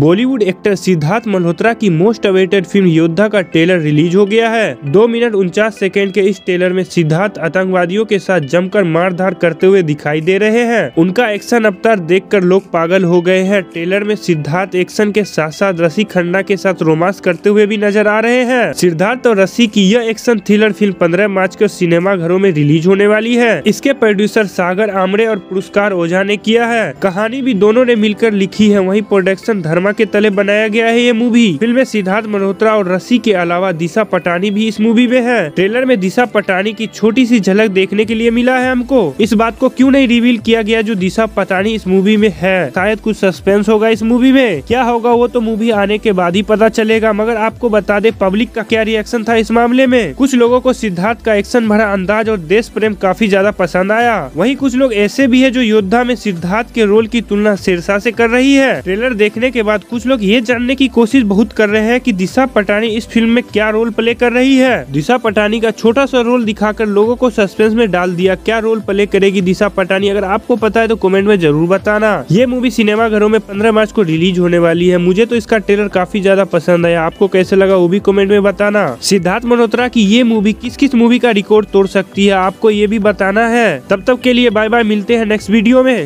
Bollywood actor Siddharth Malhotra की most awaited film योद्धा का ट्रेलर रिलीज हो गया है दो मिनट उनचास सेकेंड के इस ट्रेलर में सिद्धार्थ आतंकवादियों के साथ जमकर मारधार करते हुए दिखाई दे रहे हैं उनका एक्शन अवतार देखकर लोग पागल हो गए हैं ट्रेलर में सिद्धार्थ एक्शन के साथ साथ रसी खन्ना के साथ रोमांस करते हुए भी नजर आ रहे हैं सिद्धार्थ और रसी की यह एक्शन थ्रिलर फिल्म पंद्रह मार्च को सिनेमा घरों में रिलीज होने वाली है इसके प्रोड्यूसर सागर आमरे और पुरस्कार ओझा ने किया है कहानी भी दोनों ने मिलकर लिखी है वही प्रोडक्शन धर्म ड्रामा के तले बनाया गया है ये मूवी फिल्म में सिद्धार्थ मल्होत्रा और रसी के अलावा दिशा पटानी भी इस मूवी में है ट्रेलर में दिशा पटानी की छोटी सी झलक देखने के लिए मिला है हमको इस बात को क्यूँ नहीं रिवील किया गया जो दिशा पटानी इस मूवी में है शायद कुछ सस्पेंस होगा इस मूवी में क्या होगा वो तो मूवी आने के बाद ही पता चलेगा मगर आपको बता दे पब्लिक का क्या रिएक्शन था इस मामले में कुछ लोगों को सिद्धार्थ का एक्शन भरा अंदाज और देश प्रेम काफी ज्यादा पसंद आया वहीं कुछ लोग ऐसे भी है जो योद्धा में सिद्धार्थ के रोल की तुलना शेरशाह से कर रही है ट्रेलर देखने के बाद बाद कुछ लोग ये जानने की कोशिश बहुत कर रहे हैं कि दिशा पटानी इस फिल्म में क्या रोल प्ले कर रही है दिशा पटानी का छोटा सा रोल दिखाकर लोगों को सस्पेंस में डाल दिया क्या रोल प्ले करेगी दिशा पटानी अगर आपको पता है तो कमेंट में जरूर बताना ये मूवी सिनेमा घरों में पंद्रह मार्च को रिलीज होने वाली है मुझे तो इसका ट्रेलर काफी ज्यादा पसंद आया आपको कैसे लगा वो भी कॉमेंट में बताना सिद्धार्थ मल्होत्रा की ये मूवी किस किस मूवी का रिकॉर्ड तोड़ सकती है आपको ये भी बताना है तब तक के लिए बाय बाय मिलते हैं नेक्स्ट वीडियो में